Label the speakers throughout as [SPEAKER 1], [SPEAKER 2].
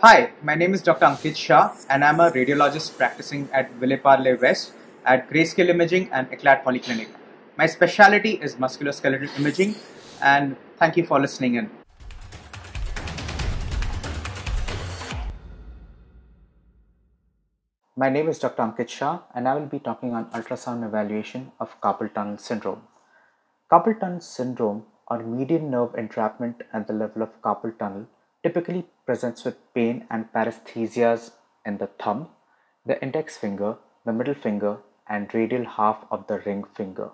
[SPEAKER 1] Hi, my name is Dr. Ankit Shah and I'm a radiologist practicing at Villeparle West at Grayscale Imaging and Eclat Polyclinic. My specialty is musculoskeletal imaging and thank you for listening in. My name is Dr. Ankit Shah and I will be talking on ultrasound evaluation of carpal tunnel syndrome. Carpal tunnel syndrome or median nerve entrapment at the level of carpal tunnel typically presents with pain and paresthesias in the thumb, the index finger, the middle finger, and radial half of the ring finger.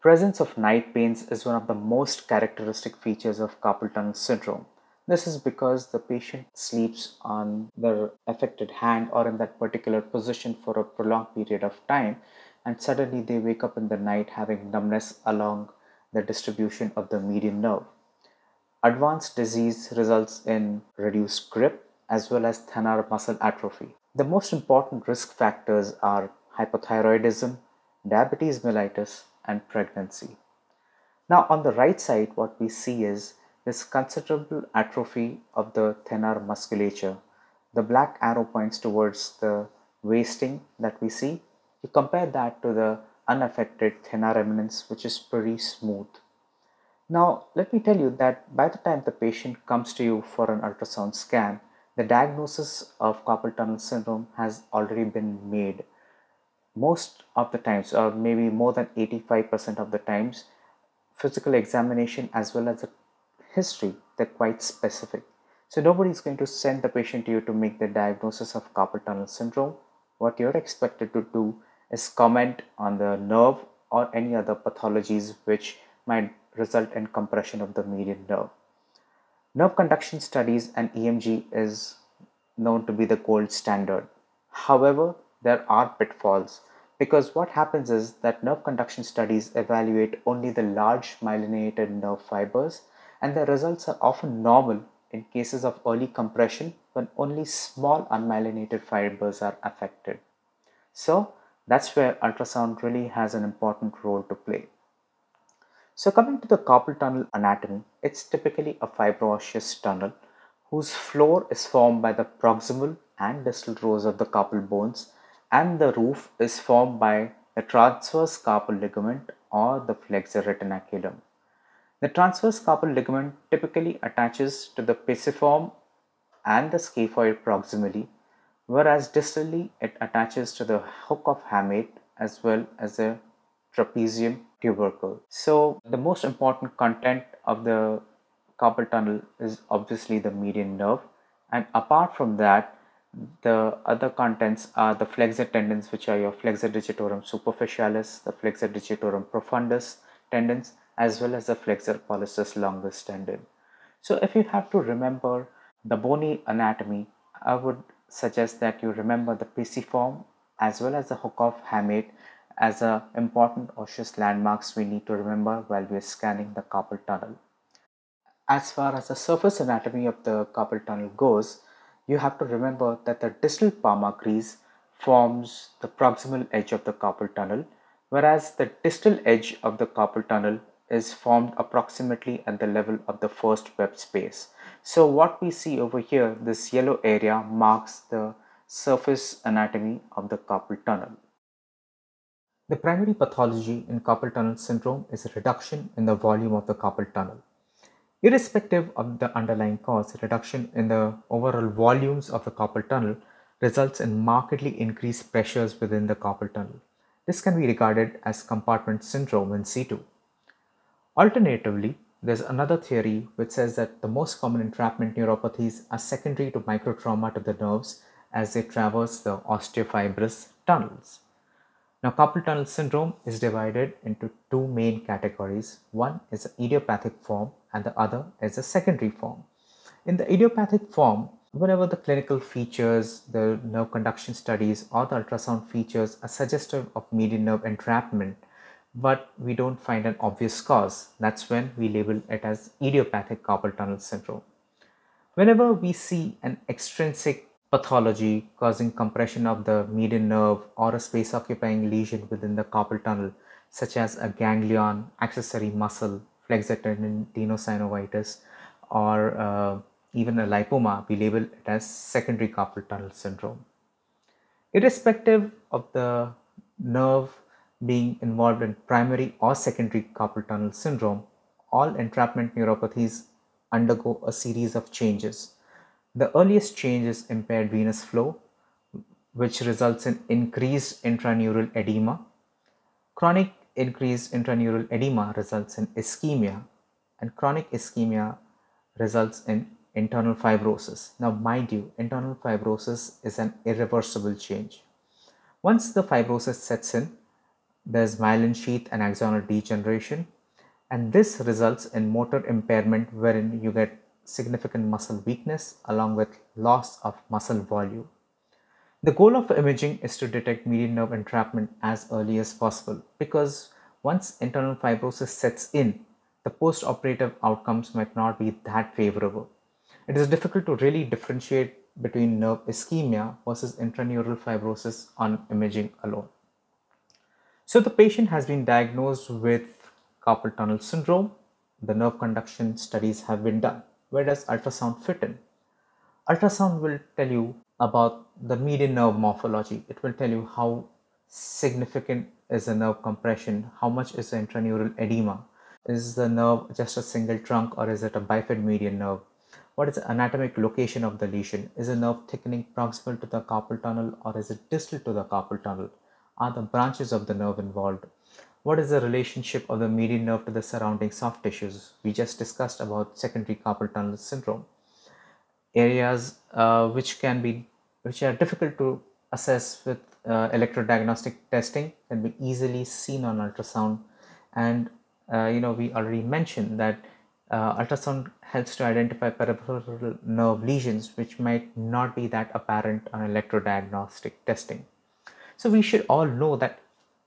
[SPEAKER 1] Presence of night pains is one of the most characteristic features of carpal tunnel syndrome. This is because the patient sleeps on the affected hand or in that particular position for a prolonged period of time, and suddenly they wake up in the night having numbness along the distribution of the median nerve. Advanced disease results in reduced grip as well as thinner muscle atrophy. The most important risk factors are hypothyroidism, diabetes mellitus, and pregnancy. Now, on the right side, what we see is this considerable atrophy of the thinner musculature. The black arrow points towards the wasting that we see. You compare that to the unaffected thinner remnants, which is pretty smooth. Now, let me tell you that by the time the patient comes to you for an ultrasound scan, the diagnosis of carpal tunnel syndrome has already been made. Most of the times, or maybe more than 85% of the times, physical examination as well as the history, they're quite specific. So nobody is going to send the patient to you to make the diagnosis of carpal tunnel syndrome. What you're expected to do is comment on the nerve or any other pathologies which might result in compression of the median nerve. Nerve conduction studies and EMG is known to be the gold standard. However, there are pitfalls because what happens is that nerve conduction studies evaluate only the large myelinated nerve fibers and the results are often normal in cases of early compression when only small unmyelinated fibers are affected. So that's where ultrasound really has an important role to play. So coming to the carpal tunnel anatomy, it's typically a fibroosseous tunnel whose floor is formed by the proximal and distal rows of the carpal bones and the roof is formed by the transverse carpal ligament or the flexor retinaculum. The transverse carpal ligament typically attaches to the pisiform and the scaphoid proximally, whereas distally it attaches to the hook of hamate as well as the trapezium tubercle. So the most important content of the carpal tunnel is obviously the median nerve and apart from that the other contents are the flexor tendons which are your flexor digitorum superficialis, the flexor digitorum profundus tendons as well as the flexor pollicis longus tendon. So if you have to remember the bony anatomy, I would suggest that you remember the PC form as well as the hook of hamate as important osseous landmarks we need to remember while we are scanning the carpal tunnel. As far as the surface anatomy of the carpal tunnel goes, you have to remember that the distal palmar crease forms the proximal edge of the carpal tunnel, whereas the distal edge of the carpal tunnel is formed approximately at the level of the first web space. So what we see over here, this yellow area marks the surface anatomy of the carpal tunnel. The primary pathology in carpal tunnel syndrome is a reduction in the volume of the carpal tunnel. Irrespective of the underlying cause, reduction in the overall volumes of the carpal tunnel results in markedly increased pressures within the carpal tunnel. This can be regarded as compartment syndrome in C two. Alternatively, there's another theory which says that the most common entrapment neuropathies are secondary to microtrauma to the nerves as they traverse the osteofibrous tunnels. Now, carpal tunnel syndrome is divided into two main categories. One is the idiopathic form and the other is the secondary form. In the idiopathic form, whenever the clinical features, the nerve conduction studies or the ultrasound features are suggestive of median nerve entrapment, but we don't find an obvious cause, that's when we label it as idiopathic carpal tunnel syndrome. Whenever we see an extrinsic pathology causing compression of the median nerve or a space occupying lesion within the carpal tunnel, such as a ganglion, accessory muscle, flexor tendinosynovitis, or uh, even a lipoma, we label it as secondary carpal tunnel syndrome. Irrespective of the nerve being involved in primary or secondary carpal tunnel syndrome, all entrapment neuropathies undergo a series of changes the earliest change is impaired venous flow, which results in increased intraneural edema. Chronic increased intraneural edema results in ischemia, and chronic ischemia results in internal fibrosis. Now, mind you, internal fibrosis is an irreversible change. Once the fibrosis sets in, there's myelin sheath and axonal degeneration, and this results in motor impairment wherein you get significant muscle weakness along with loss of muscle volume. The goal of imaging is to detect median nerve entrapment as early as possible because once internal fibrosis sets in, the post-operative outcomes might not be that favorable. It is difficult to really differentiate between nerve ischemia versus intraneural fibrosis on imaging alone. So the patient has been diagnosed with carpal tunnel syndrome. The nerve conduction studies have been done where does ultrasound fit in? Ultrasound will tell you about the median nerve morphology. It will tell you how significant is the nerve compression, how much is the intraneural edema, is the nerve just a single trunk or is it a bifid median nerve? What is the anatomic location of the lesion? Is the nerve thickening proximal to the carpal tunnel or is it distal to the carpal tunnel? Are the branches of the nerve involved? What is the relationship of the median nerve to the surrounding soft tissues? We just discussed about secondary carpal tunnel syndrome. Areas uh, which can be, which are difficult to assess with uh, electrodiagnostic testing can be easily seen on ultrasound. And uh, you know, we already mentioned that uh, ultrasound helps to identify peripheral nerve lesions which might not be that apparent on electrodiagnostic testing. So we should all know that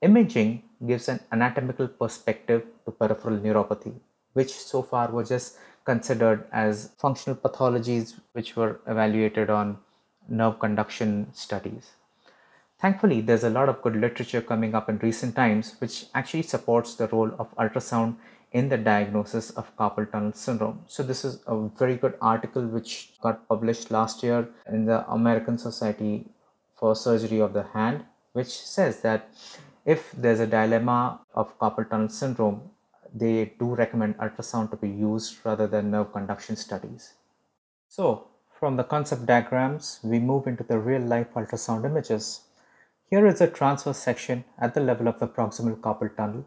[SPEAKER 1] Imaging gives an anatomical perspective to peripheral neuropathy, which so far was just considered as functional pathologies which were evaluated on nerve conduction studies. Thankfully, there's a lot of good literature coming up in recent times which actually supports the role of ultrasound in the diagnosis of carpal tunnel syndrome. So, this is a very good article which got published last year in the American Society for Surgery of the Hand, which says that if there's a dilemma of carpal tunnel syndrome, they do recommend ultrasound to be used rather than nerve conduction studies. So, from the concept diagrams, we move into the real life ultrasound images. Here is a transverse section at the level of the proximal carpal tunnel,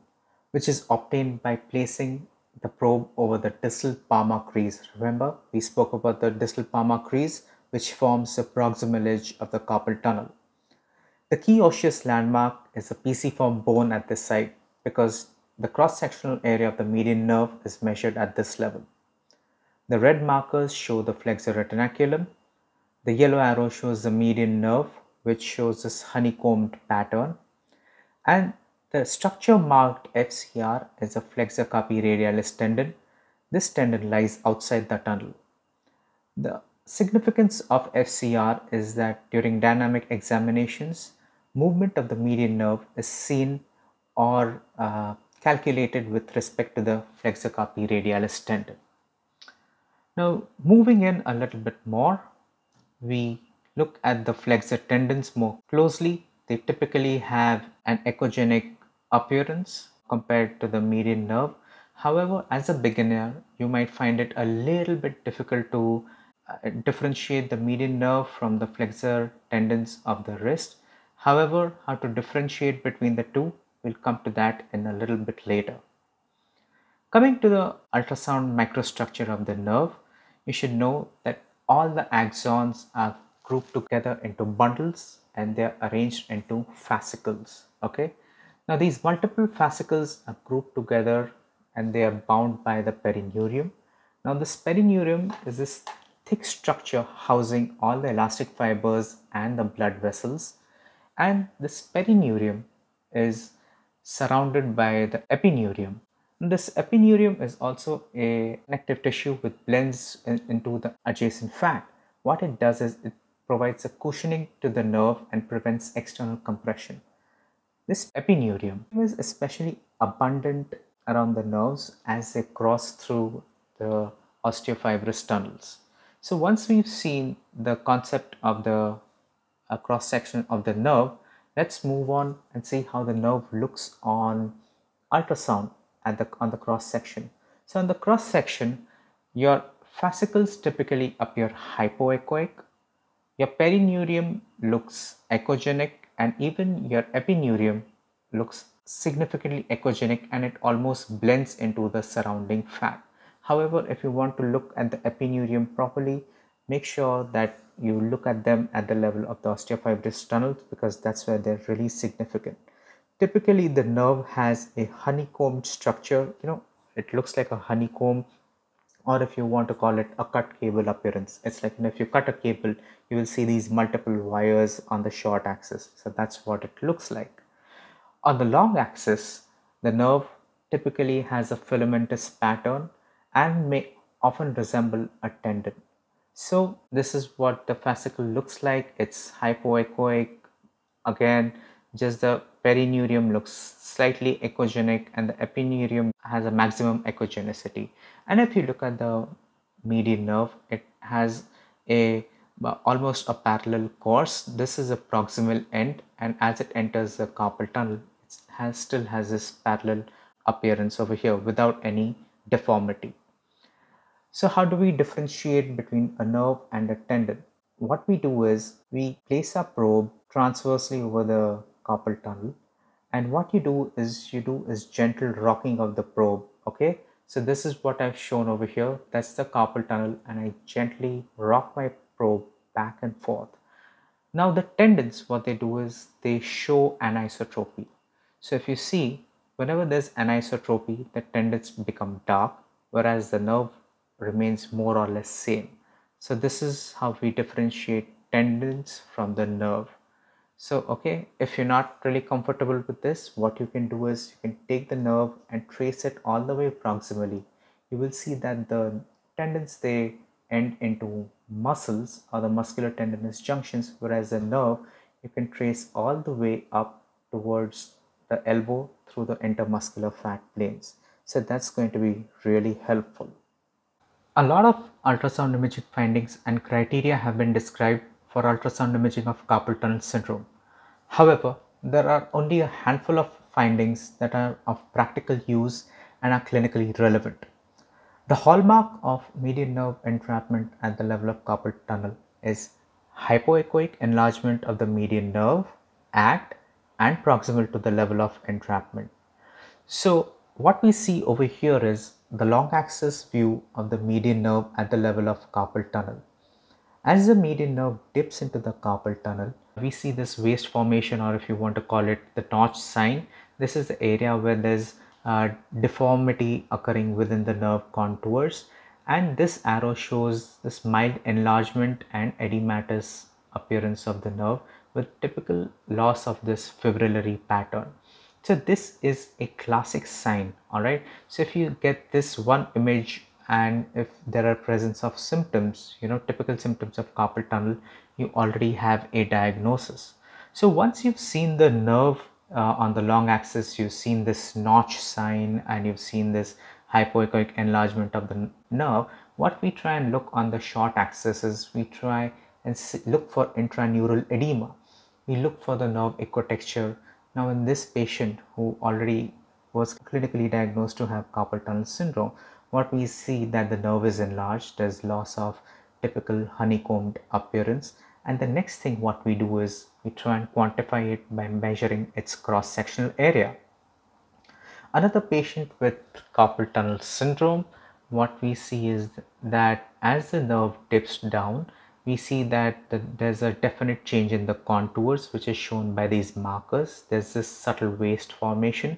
[SPEAKER 1] which is obtained by placing the probe over the distal palmar crease. Remember, we spoke about the distal palmar crease, which forms the proximal edge of the carpal tunnel. The key osseous landmark is a pisiform bone at this site because the cross-sectional area of the median nerve is measured at this level. The red markers show the flexor retinaculum. The yellow arrow shows the median nerve which shows this honeycombed pattern. And the structure marked FCR is a flexor carpi radialis tendon. This tendon lies outside the tunnel. The significance of FCR is that during dynamic examinations, movement of the median nerve is seen or uh, calculated with respect to the flexor-carpi radialis tendon. Now moving in a little bit more, we look at the flexor tendons more closely. They typically have an echogenic appearance compared to the median nerve. However, as a beginner, you might find it a little bit difficult to uh, differentiate the median nerve from the flexor tendons of the wrist However, how to differentiate between the two, we'll come to that in a little bit later. Coming to the ultrasound microstructure of the nerve, you should know that all the axons are grouped together into bundles and they're arranged into fascicles, okay? Now these multiple fascicles are grouped together and they are bound by the perineurium. Now this perineurium is this thick structure housing all the elastic fibers and the blood vessels and this perineurium is surrounded by the epineurium. This epineurium is also a connective tissue which blends in, into the adjacent fat. What it does is it provides a cushioning to the nerve and prevents external compression. This epineurium is especially abundant around the nerves as they cross through the osteofibrous tunnels. So once we've seen the concept of the a cross section of the nerve, let's move on and see how the nerve looks on ultrasound at the, on the cross section. So in the cross section, your fascicles typically appear hypoechoic, your perineurium looks echogenic, and even your epineurium looks significantly echogenic and it almost blends into the surrounding fat. However, if you want to look at the epineurium properly, make sure that you look at them at the level of the osteofibrous tunnels because that's where they're really significant. Typically, the nerve has a honeycombed structure, you know, it looks like a honeycomb, or if you want to call it a cut cable appearance. It's like you know, if you cut a cable, you will see these multiple wires on the short axis. So that's what it looks like. On the long axis, the nerve typically has a filamentous pattern and may often resemble a tendon so this is what the fascicle looks like. It's hypoechoic. Again, just the perineurium looks slightly echogenic and the epineurium has a maximum echogenicity. And if you look at the median nerve, it has a uh, almost a parallel course. This is a proximal end and as it enters the carpal tunnel, it has, still has this parallel appearance over here without any deformity. So how do we differentiate between a nerve and a tendon? What we do is we place a probe transversely over the carpal tunnel and what you do is you do is gentle rocking of the probe okay so this is what I've shown over here that's the carpal tunnel and I gently rock my probe back and forth now the tendons what they do is they show anisotropy so if you see whenever there's anisotropy the tendons become dark whereas the nerve remains more or less same. So this is how we differentiate tendons from the nerve. So okay, if you're not really comfortable with this, what you can do is you can take the nerve and trace it all the way proximally. You will see that the tendons they end into muscles or the muscular tendinous junctions, whereas the nerve you can trace all the way up towards the elbow through the intermuscular fat planes. So that's going to be really helpful. A lot of ultrasound imaging findings and criteria have been described for ultrasound imaging of carpal tunnel syndrome. However, there are only a handful of findings that are of practical use and are clinically relevant. The hallmark of median nerve entrapment at the level of carpal tunnel is hypoechoic enlargement of the median nerve at and proximal to the level of entrapment. So what we see over here is the long axis view of the median nerve at the level of carpal tunnel. As the median nerve dips into the carpal tunnel, we see this waist formation or if you want to call it the notch sign. This is the area where there's a uh, deformity occurring within the nerve contours and this arrow shows this mild enlargement and edematous appearance of the nerve with typical loss of this fibrillary pattern so this is a classic sign all right so if you get this one image and if there are presence of symptoms you know typical symptoms of carpal tunnel you already have a diagnosis so once you've seen the nerve uh, on the long axis you've seen this notch sign and you've seen this hypoechoic enlargement of the nerve what we try and look on the short axis is we try and look for intraneural edema we look for the nerve equitexture now in this patient who already was clinically diagnosed to have carpal tunnel syndrome, what we see that the nerve is enlarged, there's loss of typical honeycombed appearance. And the next thing what we do is we try and quantify it by measuring its cross-sectional area. Another patient with carpal tunnel syndrome, what we see is that as the nerve dips down, we see that there's a definite change in the contours which is shown by these markers. There's this subtle waist formation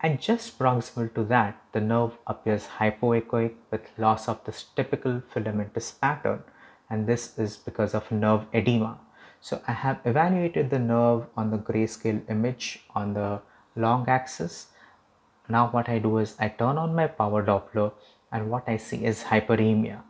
[SPEAKER 1] and just proximal to that the nerve appears hypoechoic with loss of this typical filamentous pattern and this is because of nerve edema. So I have evaluated the nerve on the grayscale image on the long axis. Now what I do is I turn on my power Doppler and what I see is hyperemia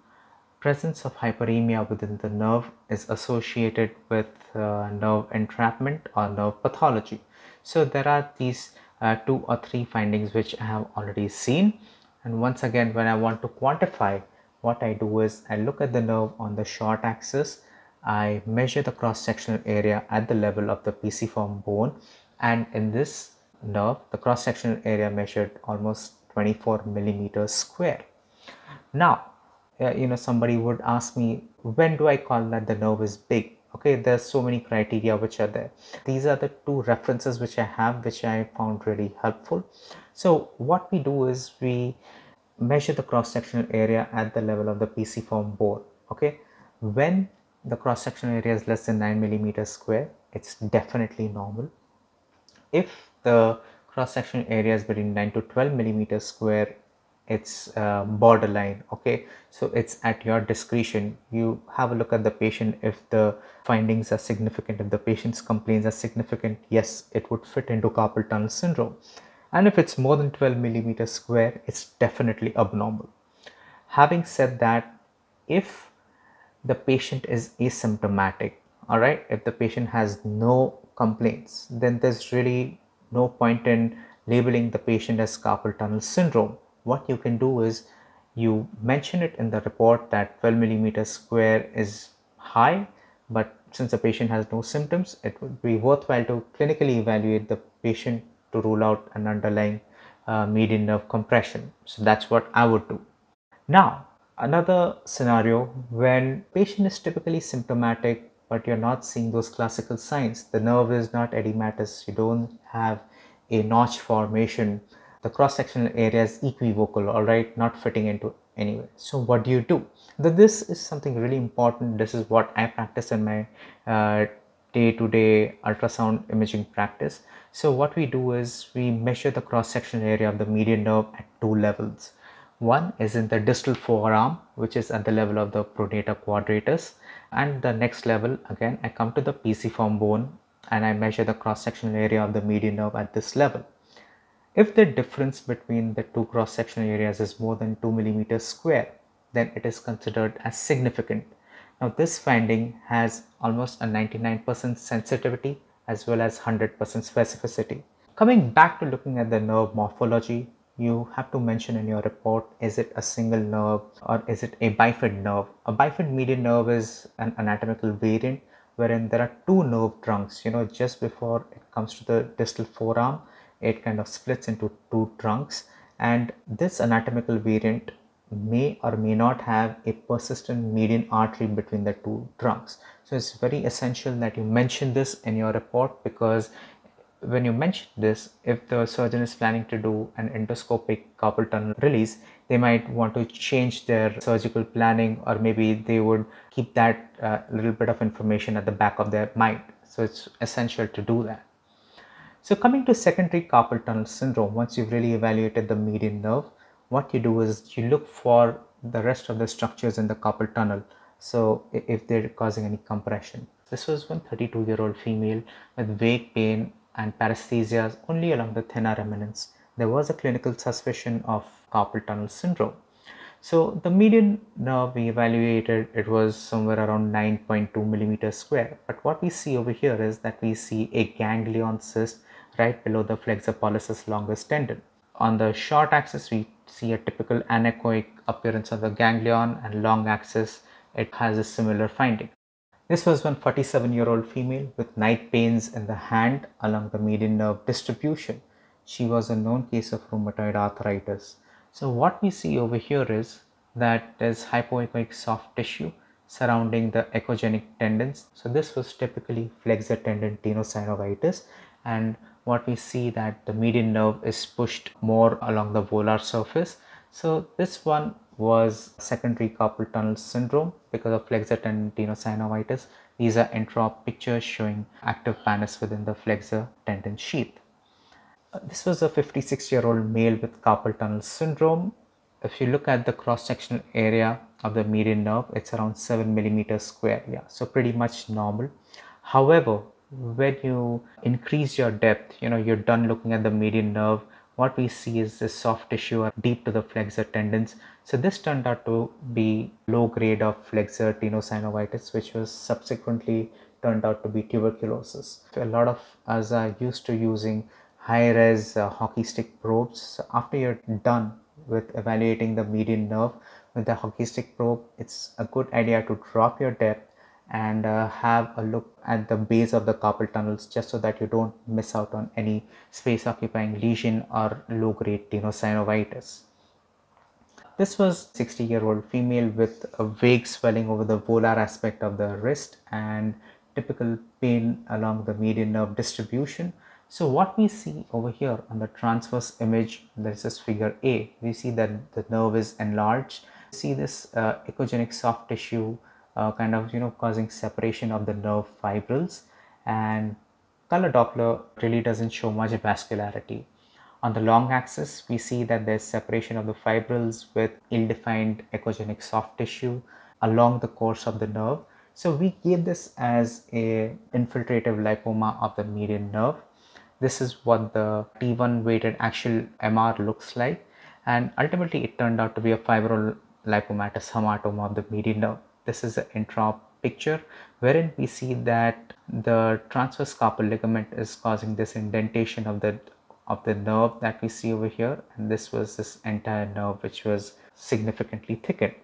[SPEAKER 1] presence of hyperemia within the nerve is associated with uh, nerve entrapment or nerve pathology. So there are these uh, two or three findings which I have already seen. And once again, when I want to quantify, what I do is I look at the nerve on the short axis, I measure the cross-sectional area at the level of the pisiform bone. And in this nerve, the cross-sectional area measured almost 24 millimeters square. Now, you know somebody would ask me when do i call that the nerve is big okay there's so many criteria which are there these are the two references which i have which i found really helpful so what we do is we measure the cross-sectional area at the level of the PC form bore okay when the cross-sectional area is less than 9 millimeters square it's definitely normal if the cross-sectional area is between 9 to 12 millimeters square it's uh, borderline okay so it's at your discretion you have a look at the patient if the findings are significant if the patient's complaints are significant yes it would fit into carpal tunnel syndrome and if it's more than 12 millimeters square it's definitely abnormal having said that if the patient is asymptomatic all right if the patient has no complaints then there's really no point in labeling the patient as carpal tunnel syndrome what you can do is you mention it in the report that 12 millimeters square is high but since the patient has no symptoms it would be worthwhile to clinically evaluate the patient to rule out an underlying uh, median nerve compression so that's what i would do now another scenario when patient is typically symptomatic but you're not seeing those classical signs the nerve is not edematous you don't have a notch formation the cross-sectional area is equivocal all right not fitting into anywhere so what do you do That this is something really important this is what i practice in my uh, day-to-day uh, -day ultrasound imaging practice so what we do is we measure the cross-sectional area of the median nerve at two levels one is in the distal forearm which is at the level of the pronator quadratus and the next level again i come to the form bone and i measure the cross-sectional area of the median nerve at this level if the difference between the two cross-sectional areas is more than 2 millimeters square, then it is considered as significant. Now this finding has almost a 99% sensitivity as well as 100% specificity. Coming back to looking at the nerve morphology, you have to mention in your report is it a single nerve or is it a bifid nerve? A bifid median nerve is an anatomical variant wherein there are two nerve trunks, you know, just before it comes to the distal forearm it kind of splits into two trunks and this anatomical variant may or may not have a persistent median artery between the two trunks. So it's very essential that you mention this in your report because when you mention this, if the surgeon is planning to do an endoscopic carpal tunnel release, they might want to change their surgical planning or maybe they would keep that uh, little bit of information at the back of their mind. So it's essential to do that. So coming to secondary carpal tunnel syndrome, once you've really evaluated the median nerve, what you do is you look for the rest of the structures in the carpal tunnel. So if they're causing any compression. This was one 32-year-old female with vague pain and paresthesias only along the thenar remnants. There was a clinical suspicion of carpal tunnel syndrome. So the median nerve we evaluated, it was somewhere around 9.2 millimeters square. But what we see over here is that we see a ganglion cyst right below the flexor pollicis longus tendon. On the short axis, we see a typical anechoic appearance of the ganglion and long axis, it has a similar finding. This was one 47 year old female with night pains in the hand along the median nerve distribution. She was a known case of rheumatoid arthritis. So, what we see over here is that there's hypoechoic soft tissue surrounding the echogenic tendons. So, this was typically flexor tendon tenosynovitis and what we see that the median nerve is pushed more along the volar surface. So this one was secondary carpal tunnel syndrome because of flexor tendinosus synovitis. These are entrop pictures showing active pannus within the flexor tendon sheath. Uh, this was a 56 year old male with carpal tunnel syndrome. If you look at the cross sectional area of the median nerve, it's around 7 millimeters square. Yeah, so pretty much normal. However, when you increase your depth, you know, you're done looking at the median nerve. What we see is this soft tissue deep to the flexor tendons. So this turned out to be low grade of flexor tenosynovitis, which was subsequently turned out to be tuberculosis. So a lot of us are used to using high-res uh, hockey stick probes. So after you're done with evaluating the median nerve with the hockey stick probe, it's a good idea to drop your depth and uh, have a look at the base of the carpal tunnels just so that you don't miss out on any space occupying lesion or low grade tenosynovitis. This was 60 year old female with a vague swelling over the volar aspect of the wrist and typical pain along the median nerve distribution. So what we see over here on the transverse image, this is figure A, we see that the nerve is enlarged. We see this uh, echogenic soft tissue uh, kind of you know causing separation of the nerve fibrils and color doppler really doesn't show much vascularity on the long axis we see that there's separation of the fibrils with ill-defined echogenic soft tissue along the course of the nerve so we gave this as a infiltrative lipoma of the median nerve this is what the t1 weighted actual mr looks like and ultimately it turned out to be a fibrolipomatous lipomatous hematoma of the median nerve this is the intraop picture wherein we see that the transverse carpal ligament is causing this indentation of the of the nerve that we see over here and this was this entire nerve which was significantly thickened.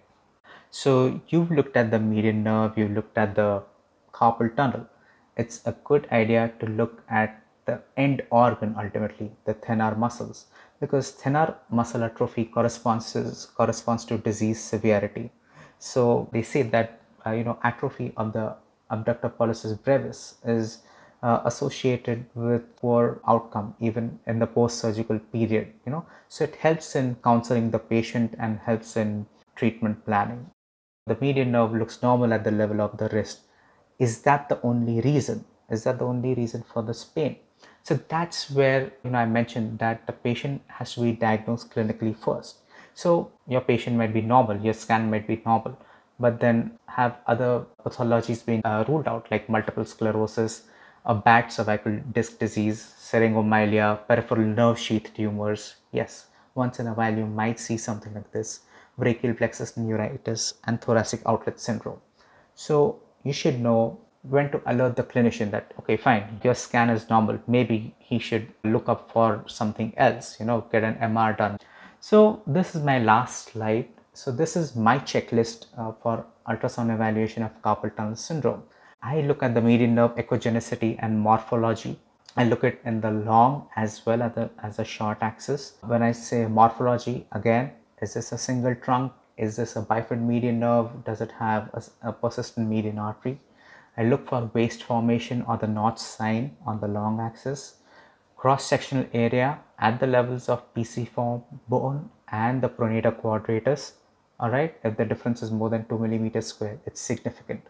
[SPEAKER 1] So you've looked at the median nerve, you've looked at the carpal tunnel. It's a good idea to look at the end organ ultimately, the thenar muscles because thenar muscle atrophy corresponds to, corresponds to disease severity. So they say that uh, you know atrophy of the abductor pollicis brevis is uh, associated with poor outcome even in the post-surgical period you know so it helps in counseling the patient and helps in treatment planning the median nerve looks normal at the level of the wrist is that the only reason is that the only reason for this pain so that's where you know i mentioned that the patient has to be diagnosed clinically first so your patient might be normal, your scan might be normal, but then have other pathologies been uh, ruled out like multiple sclerosis, a bad cervical disc disease, syringomyelia, peripheral nerve sheath tumors. Yes, once in a while you might see something like this, brachial plexus neuritis and thoracic outlet syndrome. So you should know when to alert the clinician that okay fine your scan is normal maybe he should look up for something else you know get an mr done so this is my last slide. So this is my checklist uh, for ultrasound evaluation of carpal tunnel syndrome. I look at the median nerve echogenicity and morphology. I look at in the long as well as the, as the short axis. When I say morphology, again, is this a single trunk? Is this a bifid median nerve? Does it have a, a persistent median artery? I look for waist formation or the notch sign on the long axis. Cross-sectional area, at the levels of form bone and the pronator quadratus. All right, if the difference is more than 2 millimeters square, it's significant.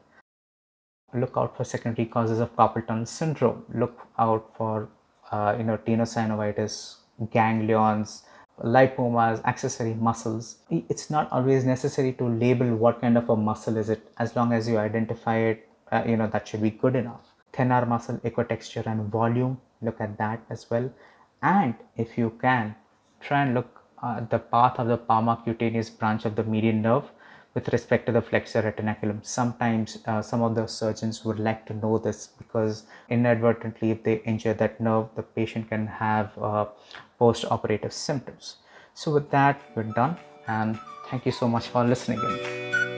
[SPEAKER 1] Look out for secondary causes of carpal tunnel syndrome. Look out for uh, you know tenosynovitis, ganglions, lipomas, accessory muscles. It's not always necessary to label what kind of a muscle is it, as long as you identify it. Uh, you know that should be good enough. Thenar muscle, equatexture and volume. Look at that as well and if you can try and look at the path of the palmar-cutaneous branch of the median nerve with respect to the flexor retinaculum sometimes uh, some of the surgeons would like to know this because inadvertently if they injure that nerve the patient can have uh, post-operative symptoms so with that we're done and thank you so much for listening in.